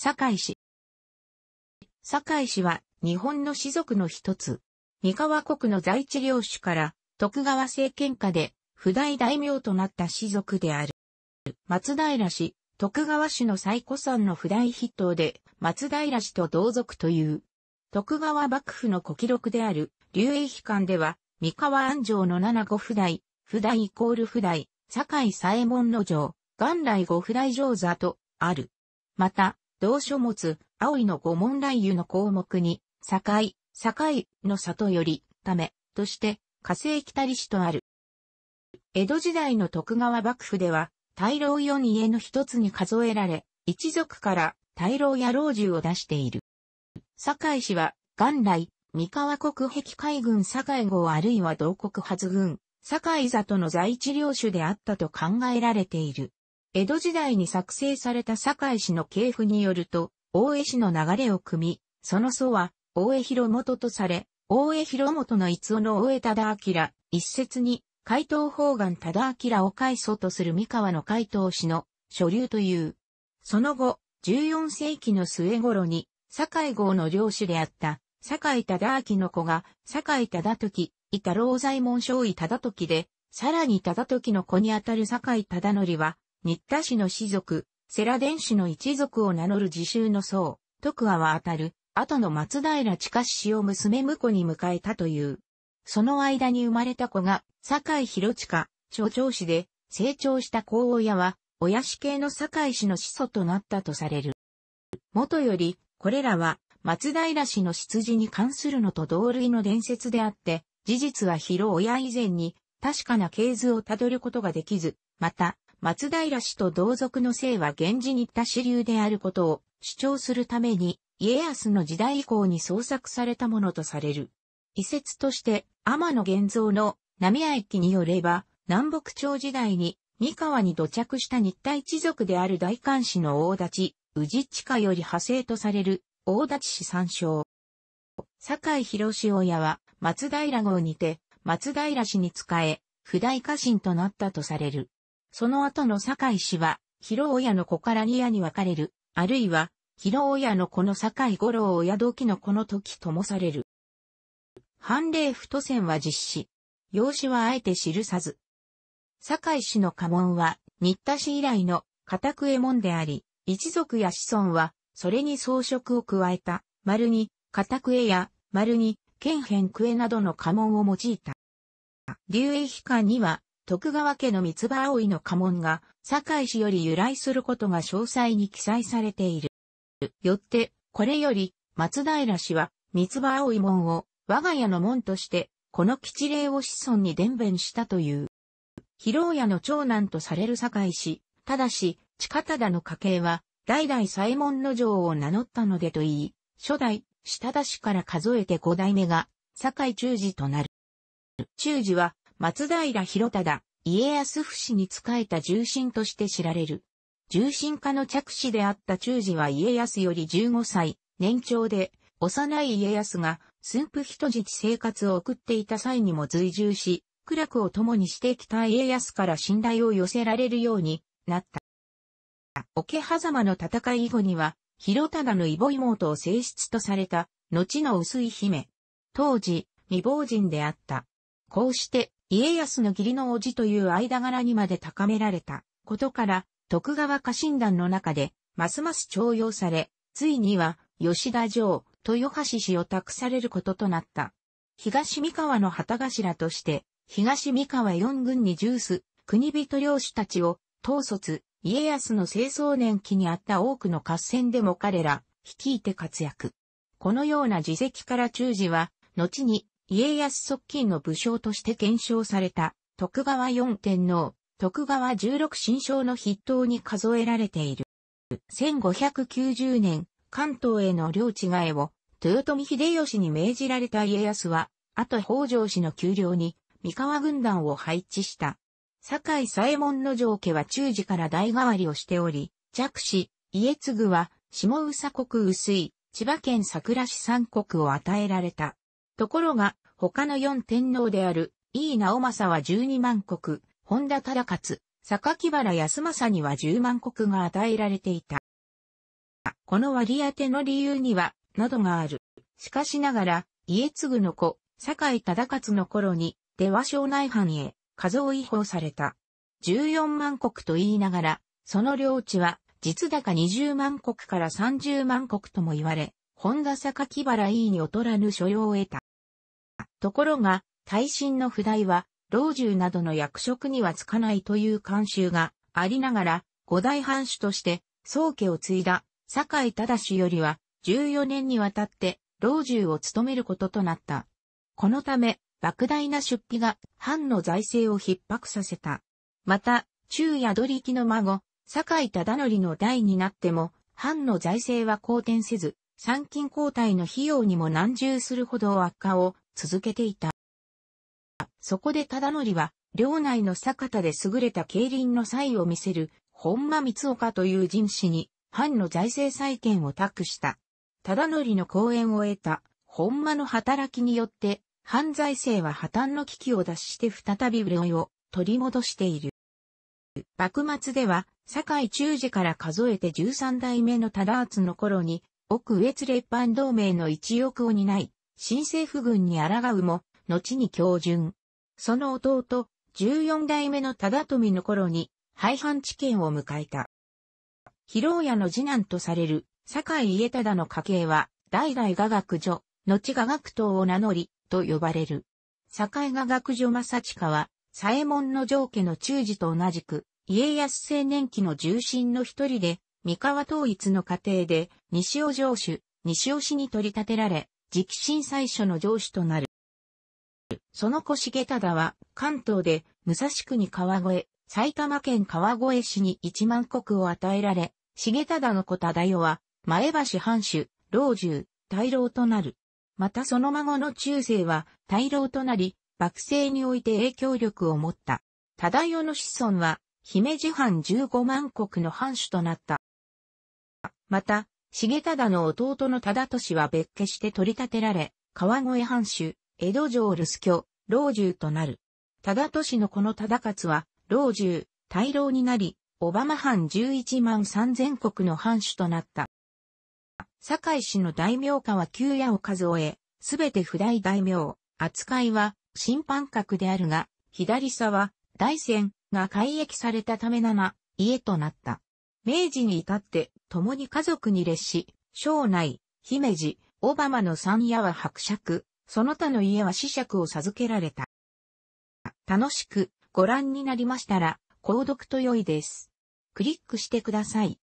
堺市。堺市は日本の士族の一つ。三河国の在地領主から徳川政権下で不代大名となった士族である。松平氏、徳川氏の最古参の不代筆頭で松平氏と同族という。徳川幕府の古記録である流英碑館では三河安城の七五不代、不代イコール不代、堺左衛門の城、元来五不代城座とある。また、同書物、青いの五門来湯の項目に、境、境の里より、ため、として、火星北り市とある。江戸時代の徳川幕府では、大老四家の一つに数えられ、一族から大老や老中を出している。堺市は、元来、三河国壁海軍堺号あるいは同国発軍、堺里の在地領主であったと考えられている。江戸時代に作成された堺市の系譜によると、大江氏の流れを組み、その祖は、大江広元とされ、大江広元の逸夫の大江忠明、一説に、海東方岸忠明を海祖とする三河の海東氏の所流という。その後、14世紀の末頃に、堺郷の領主であった、堺忠明の子が、堺忠時、いた老左衛門少尉忠時で、さらに忠時の子にあたる堺忠則は、新田氏の氏族、世良伝氏の一族を名乗る自習の僧、徳川は当たる、後の松平近氏を娘婿に迎えたという。その間に生まれた子が、堺井博近、所長氏で、成長した公親は、親氏系の堺氏の始祖となったとされる。元より、これらは、松平氏の出自に関するのと同類の伝説であって、事実は広親以前に、確かな系図をたどることができず、また、松平氏と同族の姓は源氏に多支流であることを主張するために、家康の時代以降に創作されたものとされる。遺説として、天野玄造の浪屋駅によれば、南北朝時代に三河に土着した日体一族である大官氏の大立ち、宇治地下より派生とされる大立氏参照。酒井博士親は松平号にて松平氏に仕え、不大家臣となったとされる。その後の坂井氏は、広親の子から宮に分かれる、あるいは、広親の子の坂井五郎親時の子の時ともされる。判例太線は実施。用紙はあえて記さず。坂井氏の家紋は、新田氏以来の家宅門であり、一族や子孫は、それに装飾を加えた、丸に、家宅や、丸に、剣変クエなどの家紋を用いた。竜英碑館には、徳川家の三葉葵の家紋が、堺市より由来することが詳細に記載されている。よって、これより、松平氏は、三葉葵門を、我が家の門として、この吉礼を子孫に伝弁したという。広屋の長男とされる堺氏、ただし、近忠の家系は、代々左衛門の城を名乗ったのでといい、初代、下田氏から数えて五代目が、堺中寺となる。中寺は、松平広忠、家康不死に仕えた重臣として知られる。重臣家の着手であった中治は家康より15歳、年長で、幼い家康が駿府人質生活を送っていた際にも随従し、苦楽を共にしてきた家康から信頼を寄せられるようになった。桶狭間の戦い以後には、広忠の異母妹を正室とされた、後の薄い姫。当時、未亡人であった。こうして、家康の義理の叔父という間柄にまで高められたことから、徳川家臣団の中で、ますます重用され、ついには、吉田城、豊橋氏を託されることとなった。東三河の旗頭として、東三河四軍にジュース、国人領主たちを、統率、家康の清掃年期にあった多くの合戦でも彼ら、率いて活躍。このような自責から中時は、後に家康側近の武将として検証された、徳川四天皇、徳川十六神将の筆頭に数えられている。1590年、関東への領地替えを、豊臣秀吉に命じられた家康は、後北条氏の丘陵に、三河軍団を配置した。堺左衛門の城家は中時から代替わりをしており、弱氏、家継は、下宇佐国薄い、千葉県桜市三国を与えられた。ところが、他の四天皇である、井伊直政は十二万国、本田忠勝、榊原康政には十万国が与えられていた。この割り当ての理由には、などがある。しかしながら、家継の子、坂井忠勝の頃に、出羽省内藩へ、数を違法された。十四万国と言いながら、その領地は、実高二十万国から三十万国とも言われ、本田坂木原井に劣らぬ所要を得た。ところが、耐震の不代は、老中などの役職にはつかないという慣習がありながら、五代藩主として、宗家を継いだ、堺井忠よりは、14年にわたって、老中を務めることとなった。このため、莫大な出費が、藩の財政を逼迫させた。また、中宿取力の孫、堺井忠則の代になっても、藩の財政は好転せず、参勤交代の費用にも難重するほど悪化を続けていた。そこで忠則は、領内の坂田で優れた競輪の才を見せる、本間光岡という人士に、藩の財政再建を託した。忠則の講演を得た、本間の働きによって、藩財政は破綻の危機を脱して再び潤いを取り戻している。幕末では、堺中時から数えて13代目の忠厚の頃に、奥越列藩同盟の一翼を担い、新政府軍に抗うも、後に教順。その弟、十四代目の忠富の頃に、廃藩置県を迎えた。広屋の次男とされる、坂井家忠の家系は、代々雅楽女、後雅楽党を名乗り、と呼ばれる。坂井雅楽女正親は、左衛門の上家の中寺と同じく、家康青年期の重臣の一人で、三河統一の過程で、西尾城主、西尾市に取り立てられ、直進最初の上司となる。その子重忠は関東で武蔵国川越、埼玉県川越市に一万国を与えられ、重忠の子忠代は前橋藩主、老中、大老となる。またその孫の中世は大老となり、幕政において影響力を持った。忠代の子孫は姫路藩15万国の藩主となった。また、重忠の弟の忠利は別家して取り立てられ、川越藩主、江戸城留守居、老中となる。忠利のこの忠勝は、老中、大老になり、小浜藩11万3000国の藩主となった。堺市の大名家は旧屋を数え、すべて不代大名、扱いは審判格であるが、左差は大仙が改易されたため7、家となった。明治に至って共に家族に列し、庄内、姫路、小浜の三家は伯爵、その他の家は子爵を授けられた。楽しくご覧になりましたら、購読と良いです。クリックしてください。